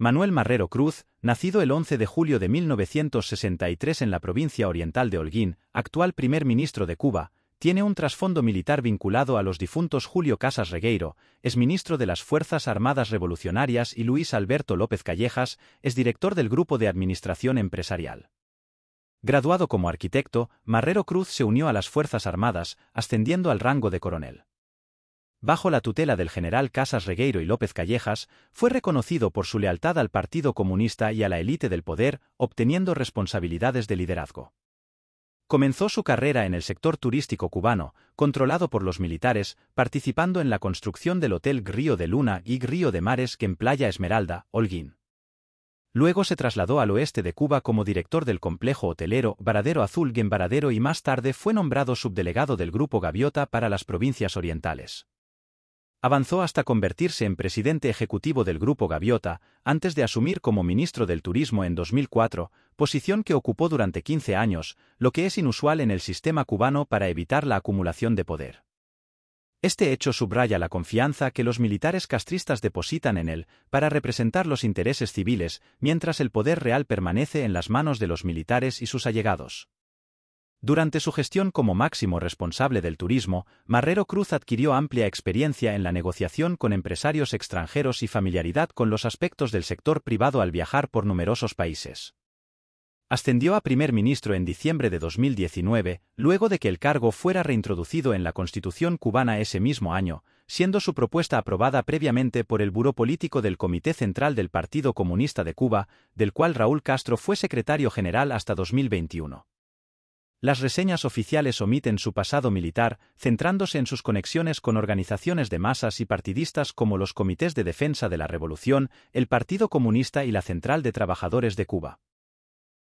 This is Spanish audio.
Manuel Marrero Cruz, nacido el 11 de julio de 1963 en la provincia oriental de Holguín, actual primer ministro de Cuba, tiene un trasfondo militar vinculado a los difuntos Julio Casas Regueiro, es ministro de las Fuerzas Armadas Revolucionarias y Luis Alberto López Callejas, es director del Grupo de Administración Empresarial. Graduado como arquitecto, Marrero Cruz se unió a las Fuerzas Armadas, ascendiendo al rango de coronel bajo la tutela del general Casas Regueiro y López Callejas, fue reconocido por su lealtad al Partido Comunista y a la élite del poder, obteniendo responsabilidades de liderazgo. Comenzó su carrera en el sector turístico cubano, controlado por los militares, participando en la construcción del Hotel Río de Luna y Río de Mares que en Playa Esmeralda, Holguín. Luego se trasladó al oeste de Cuba como director del complejo hotelero Varadero Azul en Varadero y más tarde fue nombrado subdelegado del Grupo Gaviota para las provincias orientales. Avanzó hasta convertirse en presidente ejecutivo del Grupo Gaviota, antes de asumir como ministro del Turismo en 2004, posición que ocupó durante 15 años, lo que es inusual en el sistema cubano para evitar la acumulación de poder. Este hecho subraya la confianza que los militares castristas depositan en él para representar los intereses civiles, mientras el poder real permanece en las manos de los militares y sus allegados. Durante su gestión como máximo responsable del turismo, Marrero Cruz adquirió amplia experiencia en la negociación con empresarios extranjeros y familiaridad con los aspectos del sector privado al viajar por numerosos países. Ascendió a primer ministro en diciembre de 2019, luego de que el cargo fuera reintroducido en la Constitución cubana ese mismo año, siendo su propuesta aprobada previamente por el Buró Político del Comité Central del Partido Comunista de Cuba, del cual Raúl Castro fue secretario general hasta 2021. Las reseñas oficiales omiten su pasado militar, centrándose en sus conexiones con organizaciones de masas y partidistas como los Comités de Defensa de la Revolución, el Partido Comunista y la Central de Trabajadores de Cuba.